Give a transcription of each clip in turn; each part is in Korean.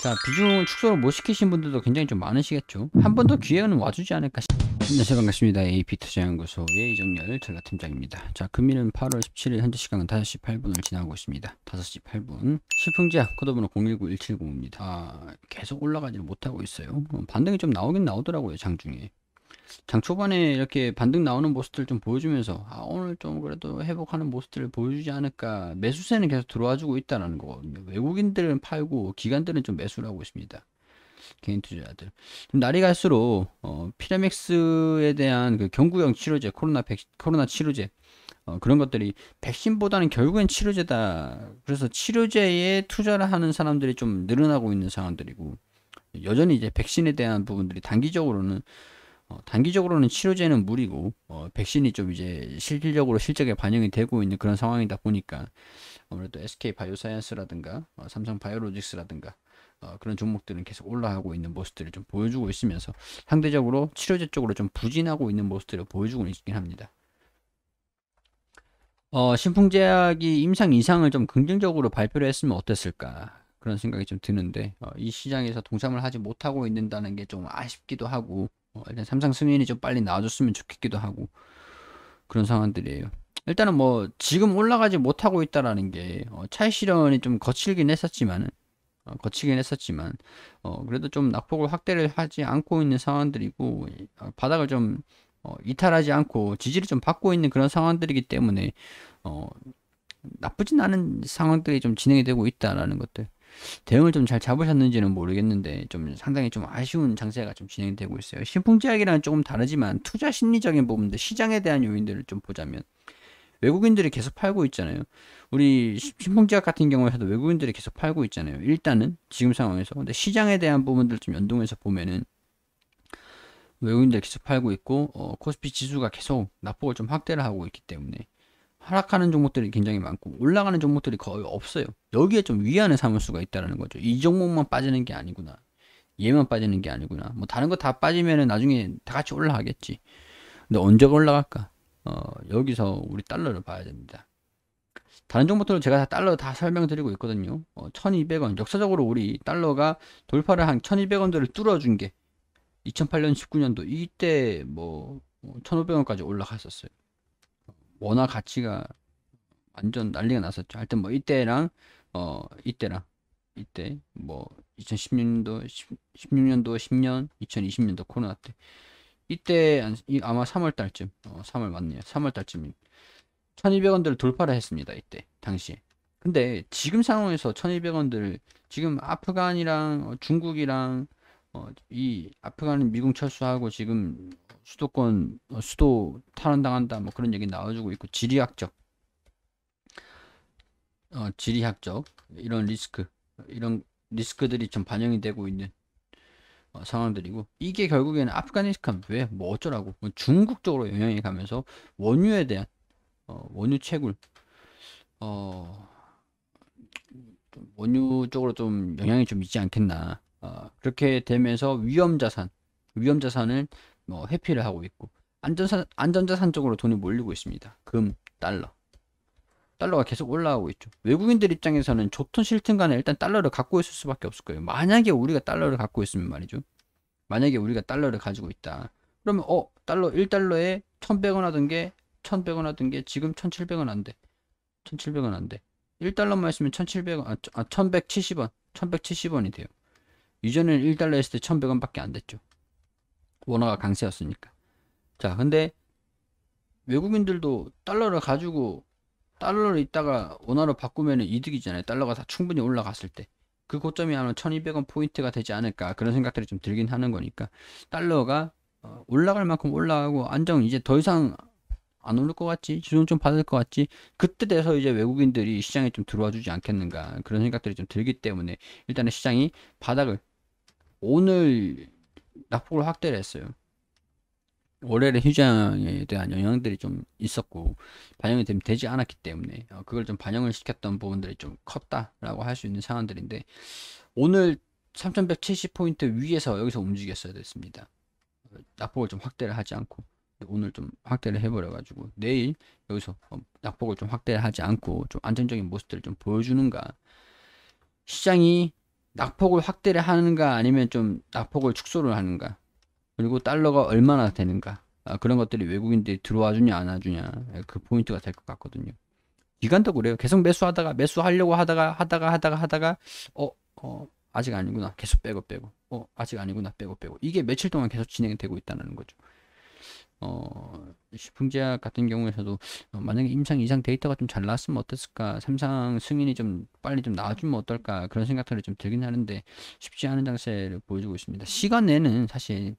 자 비중을 축소를 못 시키신 분들도 굉장히 좀 많으시겠죠 한 번 더 기회는 와주지 않을까 안녕하세요 네, 반갑습니다 AP투자연구소 예이정렬 전라팀장입니다 자 금일은 8월 17일 현재 시간은 5시 8분을 지나고 있습니다 5시 8분 실풍지약 코드번호 019170입니다 아 계속 올라가지 못하고 있어요 반등이 좀 나오긴 나오더라고요 장중에 장 초반에 이렇게 반등 나오는 모습들 좀 보여주면서 아, 오늘 좀 그래도 회복하는 모습들을 보여주지 않을까 매수세는 계속 들어와주고 있다는 거거든요. 외국인들은 팔고 기관들은 좀 매수를 하고 있습니다. 개인 투자자들. 날이 갈수록 어, 피라맥스에 대한 그 경구형 치료제, 코로나 백, 코로나 치료제 어, 그런 것들이 백신보다는 결국엔 치료제다. 그래서 치료제에 투자를 하는 사람들이 좀 늘어나고 있는 상황들이고 여전히 이제 백신에 대한 부분들이 단기적으로는 어, 단기적으로는 치료제는 무리고 어, 백신이 좀 이제 실질적으로 실적에 반영이 되고 있는 그런 상황이다 보니까 아무래도 SK 바이오사이언스라든가 어, 삼성 바이오로직스라든가 어, 그런 종목들은 계속 올라가고 있는 모습들을 좀 보여주고 있으면서 상대적으로 치료제 쪽으로 좀 부진하고 있는 모습들을 보여주고 있긴 합니다. 어, 신풍제약이 임상 이상을 좀 긍정적으로 발표를 했으면 어땠을까? 그런 생각이 좀 드는데 어, 이 시장에서 동참을 하지 못하고 있는다는 게 좀 아쉽기도 하고 어, 일단 삼성 승인이 좀 빨리 나와줬으면 좋겠기도 하고 그런 상황들이에요. 일단은 뭐 지금 올라가지 못하고 있다라는 게 어, 차이 실현이 좀 거칠긴 했었지만은 어, 거치긴 했었지만 어, 그래도 좀 낙폭을 확대를 하지 않고 있는 상황들이고 아, 바닥을 좀 어, 이탈하지 않고 지지를 좀 받고 있는 그런 상황들이기 때문에 어, 나쁘진 않은 상황들이 좀 진행이 되고 있다라는 것들 대응을 좀 잘 잡으셨는지는 모르겠는데 좀 상당히 좀 아쉬운 장세가 좀 진행되고 있어요. 신풍제약이랑 조금 다르지만 투자 심리적인 부분들 시장에 대한 요인들을 좀 보자면 외국인들이 계속 팔고 있잖아요. 우리 신풍제약 같은 경우에서도 외국인들이 계속 팔고 있잖아요. 일단은 지금 상황에서 근데 시장에 대한 부분들 좀 연동해서 보면은 외국인들 계속 팔고 있고 어, 코스피 지수가 계속 낙폭을 좀 확대를 하고 있기 때문에 하락하는 종목들이 굉장히 많고 올라가는 종목들이 거의 없어요. 여기에 좀 위안을 삼을 수가 있다는 거죠. 이 종목만 빠지는 게 아니구나. 얘만 빠지는 게 아니구나. 뭐 다른 거 다빠지면 나중에 다 같이 올라가겠지. 근데 언제 올라갈까? 어, 여기서 우리 달러를 봐야 됩니다. 다른 종목들은 제가 다 달러 다 설명드리고 있거든요. 어, 1200원. 역사적으로 우리 달러가 돌파를 한 1200원들을 뚫어준 게 2008년, 19년도 이때 뭐 1500원까지 뭐 올라갔었어요. 원화 가치가 완전 난리가 났었죠. 하여튼 뭐 이때랑 어 이때랑 이때 뭐 2016년도 10, 6년도 10년 2020년도 코로나 때 이때 아마 3월 달쯤 어 3월 맞네요. 3월 달쯤 1200원대를 돌파를 했습니다. 이때 당시에. 근데 지금 상황에서 1 2 0 0원대 지금 아프간이랑 어, 중국이랑 어, 이 아프간 미군 철수하고 지금 수도권 어, 수도 탈환당한다뭐 그런 얘기 나와주고 있고 지리학적 어, 지리학적 이런 리스크 이런 리스크들이 좀 반영이 되고 있는 어, 상황들이고 이게 결국에는 아프가니스탄 왜뭐 어쩌라고 뭐 중국 쪽으로 영향이 가면서 원유에 대한 어, 원유 채굴 어, 좀 원유 쪽으로 좀 영향이 좀 있지 않겠나 어, 그렇게 되면서 위험 자산 위험 자산을 뭐 회피를 하고 있고 안전산, 안전자산 쪽으로 돈이 몰리고 있습니다. 금, 달러. 달러가 계속 올라가고 있죠. 외국인들 입장에서는 좋든 싫든 간에 일단 달러를 갖고 있을 수밖에 없을 거예요. 만약에 우리가 달러를 갖고 있으면 말이죠. 만약에 우리가 달러를 가지고 있다. 그러면 어 달러 1달러에 1100원 하던 게 1100원 하던 게 지금 1700원 안 돼. 1700원 안 돼. 1달러만 있으면 1700원 아, 1170원 1170원이 돼요. 이전에는 1달러 했을 때 1100원밖에 안 됐죠. 원화가 강세였으니까. 자, 근데 외국인들도 달러를 가지고 달러를 있다가 원화로 바꾸면 이득이잖아요. 달러가 다 충분히 올라갔을 때. 그 고점이 아마 1200원 포인트가 되지 않을까 그런 생각들이 좀 들긴 하는 거니까 달러가 어, 올라갈 만큼 올라가고 안정 이제 더 이상 안 오를 것 같지 주종 좀 받을 것 같지 그때 돼서 이제 외국인들이 시장에 좀 들어와 주지 않겠는가 그런 생각들이 좀 들기 때문에 일단은 시장이 바닥을 오늘 낙폭을 확대를 했어요. 올해는 휴장에 대한 영향들이 좀 있었고 반영이 되지 않았기 때문에 어, 그걸 좀 반영을 시켰던 부분들이 좀 컸다라고 할 수 있는 상황들인데 오늘 3170포인트 위에서 여기서 움직였어야 됐습니다. 낙폭을 좀 확대를 하지 않고 오늘 좀 확대를 해버려 가지고 내일 여기서 어, 낙폭을 좀 확대를 하지 않고 좀 안정적인 모습들을 좀 보여주는가 시장이 낙폭을 확대를 하는가 아니면 좀 낙폭을 축소를 하는가 그리고 달러가 얼마나 되는가 아, 그런 것들이 외국인들이 들어와 주냐 안 와주냐 예, 그 포인트가 될 것 같거든요 기간도 그래요 계속 매수하다가 매수하려고 하다가 하다가 하다가 하다가 어, 어 아직 아니구나 계속 빼고 빼고 어 아직 아니구나 빼고 빼고 이게 며칠 동안 계속 진행되고 있다는 거죠 어, 시풍제약 같은 경우에서도 어, 만약에 임상 이상 데이터가 좀 잘 나왔으면 어땠을까 삼상 승인이 좀 빨리 좀 나와주면 어떨까 그런 생각들을 좀 들긴 하는데 쉽지 않은 장세를 보여주고 있습니다 시간 에는 사실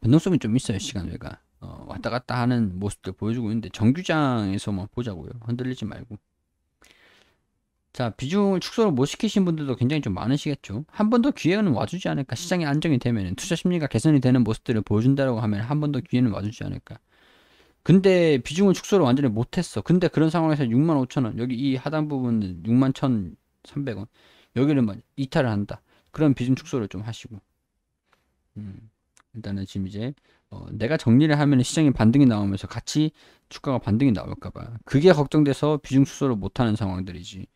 변동성이 좀 있어요 시간 외가 어, 왔다 갔다 하는 모습들 보여주고 있는데 정규장에서만 보자고요 흔들리지 말고 자 비중을 축소를 못 시키신 분들도 굉장히 좀 많으시겠죠 한 번 더 기회는 와주지 않을까 음. 시장이 안정이 되면 투자 심리가 개선이 되는 모습들을 보여준다고 하면 한 번 더 기회는 와주지 않을까 근데 비중을 축소를 완전히 못했어 근데 그런 상황에서 6 5 0 0 0원 여기 이 하단 부분 6 1,300원 여기를 막 뭐 이탈을 한다 그런 비중 축소를 좀 하시고 음, 일단은 지금 이제 어, 내가 정리를 하면 시장에 반등이 나오면서 같이 주가가 반등이 나올까봐 그게 걱정돼서 비중 축소를 못하는 상황들이지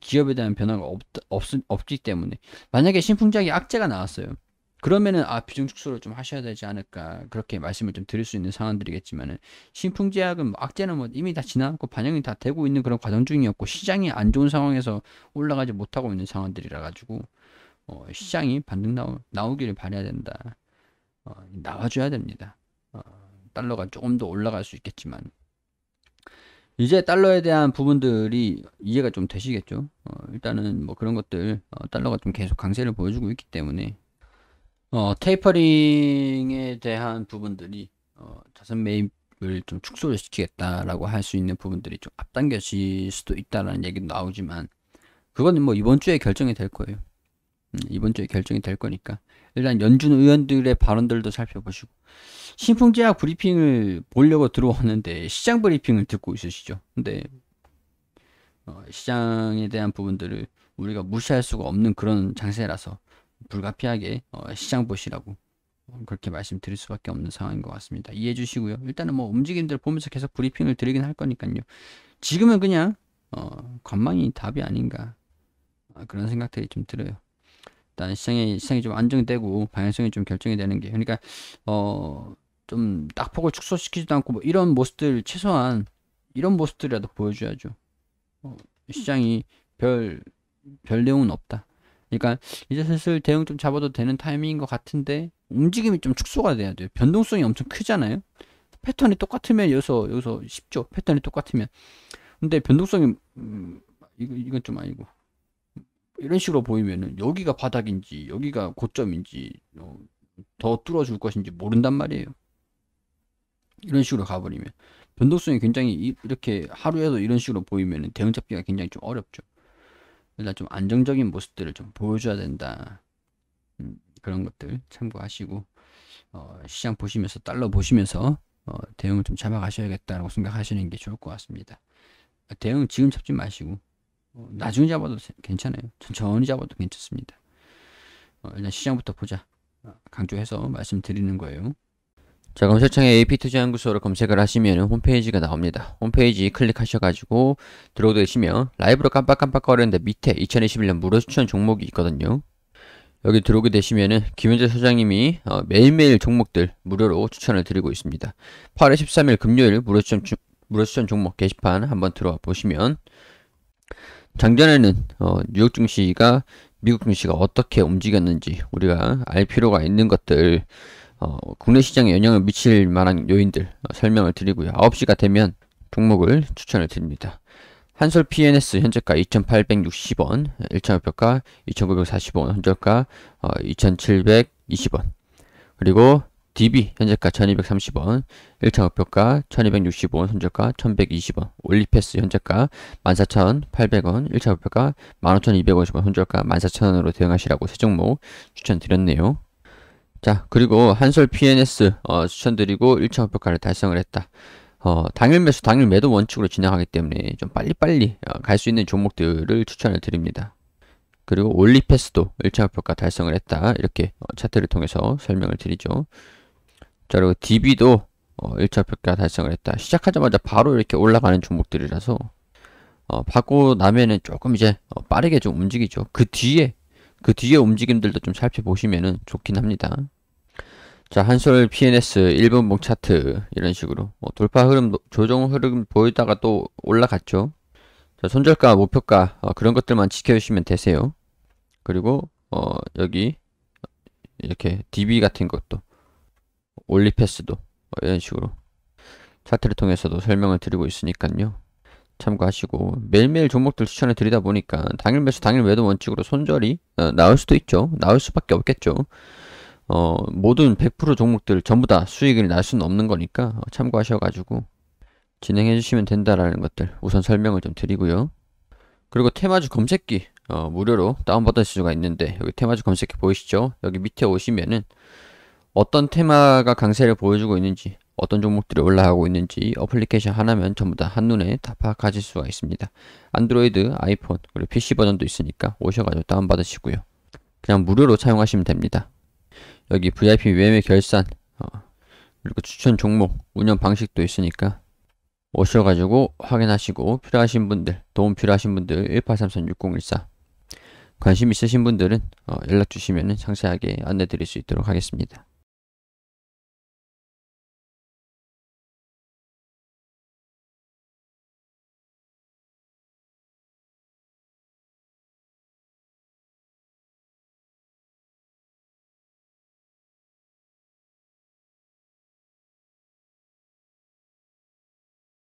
기업에 대한 변화가 없, 없, 없기 때문에 만약에 신풍작이 악재가 나왔어요. 그러면은 아 비중 축소를 좀 하셔야 되지 않을까 그렇게 말씀을 좀 드릴 수 있는 상황들이겠지만은 신풍제약은 뭐 악재는 뭐 이미 다 지났고 반영이 다 되고 있는 그런 과정 중이었고 시장이 안 좋은 상황에서 올라가지 못하고 있는 상황들이라 가지고 어, 시장이 반등 나오, 나오기를 바래야 된다 어, 나와줘야 됩니다 어, 달러가 조금 더 올라갈 수 있겠지만 이제 달러에 대한 부분들이 이해가 좀 되시겠죠? 어, 일단은 뭐 그런 것들 어, 달러가 좀 계속 강세를 보여주고 있기 때문에 어, 테이퍼링에 대한 부분들이 어, 자산 매입을 좀 축소를 시키겠다라고 할 수 있는 부분들이 좀 앞당겨질 수도 있다라는 얘기도 나오지만 그거는 뭐 이번 주에 결정이 될 거예요. 음, 이번 주에 결정이 될 거니까 일단 연준 의원들의 발언들도 살펴보시고 신풍제약 브리핑을 보려고 들어왔는데 시장 브리핑을 듣고 있으시죠 근데 어, 시장에 대한 부분들을 우리가 무시할 수가 없는 그런 장세라서 불가피하게 어, 시장 보시라고 그렇게 말씀드릴 수밖에 없는 상황인 것 같습니다 이해해 주시고요 일단은 뭐 움직임들 보면서 계속 브리핑을 드리긴 할 거니까요 지금은 그냥 어, 관망이 답이 아닌가 아, 그런 생각들이 좀 들어요 일단 시장이 시장이 좀 안정되고 방향성이 좀 결정이 되는 게 그러니까 어좀딱 폭을 축소시키지도 않고 뭐 이런 모습들 최소한 이런 모습들이라도 보여줘야죠. 어, 시장이 별별 별 내용은 없다. 그러니까 이제 슬슬 대응 좀 잡아도 되는 타이밍인 것 같은데 움직임이 좀 축소가 돼야 돼요. 변동성이 엄청 크잖아요. 패턴이 똑같으면 여기서 여기서 쉽죠. 패턴이 똑같으면 근데 변동성이 음, 이거 이건 좀 아니고 이런 식으로 보이면은 여기가 바닥인지 여기가 고점인지 어, 더 뚫어줄 것인지 모른단 말이에요. 이런 식으로 가버리면 변동성이 굉장히 이렇게 하루에도 이런 식으로 보이면은 대응 잡기가 굉장히 좀 어렵죠. 일단 좀 안정적인 모습들을 좀 보여줘야 된다. 음, 그런 것들 참고하시고 어, 시장 보시면서 달러 보시면서 어, 대응을 좀 잡아가셔야겠다라고 생각하시는 게 좋을 것 같습니다. 대응 지금 잡지 마시고 어, 나중에 잡아도 괜찮아요. 천천히 잡아도 괜찮습니다. 어, 일단 시장부터 보자. 아, 강조해서 말씀드리는 거예요. 자 검색창에 AP투자연구소를 검색을 하시면 홈페이지가 나옵니다. 홈페이지 클릭하셔가지고 들어오시면 라이브로 깜빡깜빡 거리는데 밑에 2021년 무료 추천 종목이 있거든요. 여기 들어오게 되시면은 김현재 소장님이 어, 매일매일 종목들 무료로 추천을 드리고 있습니다. 8월 13일 금요일 무료 추천, 무료 추천 종목 게시판 한번 들어와 보시면 작년에는 어, 뉴욕 증시가 미국 증시가 어떻게 움직였는지 우리가 알 필요가 있는 것들 어, 국내 시장에 영향을 미칠 만한 요인들 어, 설명을 드리고요. 9시가 되면 종목을 추천을 드립니다. 한솔 PNS 현재가 2,860원, 1차 목표가 2,940원, 현재가 어, 2,720원. 그리고 DB 현재가 1230원, 1차 목표가 1265원, 손절가 1120원, 올리패스 현재가 14,800원, 1차 목표가 15,250원, 손절가 14,000원으로 대응하시라고 세 종목 추천드렸네요. 자, 그리고 한솔 PNS 어, 추천드리고 1차 목표가를 달성을 했다. 어, 당일 매수, 당일 매도 원칙으로 진행하기 때문에 좀 빨리빨리 어, 갈수 있는 종목들을 추천을 드립니다. 그리고 올리패스도 1차 목표가 달성을 했다. 이렇게 어, 차트를 통해서 설명을 드리죠. 자 그리고 DB도 어, 1차 평가 달성을 했다. 시작하자마자 바로 이렇게 올라가는 종목들이라서 어, 받고 나면은 조금 이제 어, 빠르게 좀 움직이죠. 그 뒤에 그 뒤에 움직임들도 좀 살펴보시면은 좋긴 합니다. 자 한솔 PNS 1분봉 차트 이런 식으로 어, 돌파 흐름 조정 흐름 보이다가 또 올라갔죠. 자 손절가 목표가 어, 그런 것들만 지켜주시면 되세요. 그리고 어, 여기 이렇게 DB 같은 것도 올리패스도 뭐 이런 식으로 차트를 통해서도 설명을 드리고 있으니까요. 참고하시고 매일매일 종목들 추천해 드리다 보니까 당일 매수 당일 매도 원칙으로 손절이 어, 나올 수도 있죠. 나올 수밖에 없겠죠. 어, 모든 100% 종목들 전부 다 수익을 날 수는 없는 거니까 어, 참고하셔가지고 진행해 주시면 된다라는 것들 우선 설명을 좀 드리고요. 그리고 테마주 검색기 어, 무료로 다운받을 수가 있는데 여기 테마주 검색기 보이시죠? 여기 밑에 오시면은 어떤 테마가 강세를 보여주고 있는지 어떤 종목들이 올라가고 있는지 어플리케이션 하나면 전부 다 한눈에 다 파악하실 수가 있습니다. 안드로이드, 아이폰, 그리고 PC 버전도 있으니까 오셔가지고 다운받으시고요. 그냥 무료로 사용하시면 됩니다. 여기 VIP 외매 결산, 어, 그리고 추천 종목, 운영 방식도 있으니까 오셔가지고 확인하시고 필요하신 분들, 도움 필요하신 분들 1833-6014 관심 있으신 분들은 어, 연락 주시면 상세하게 안내 드릴 수 있도록 하겠습니다.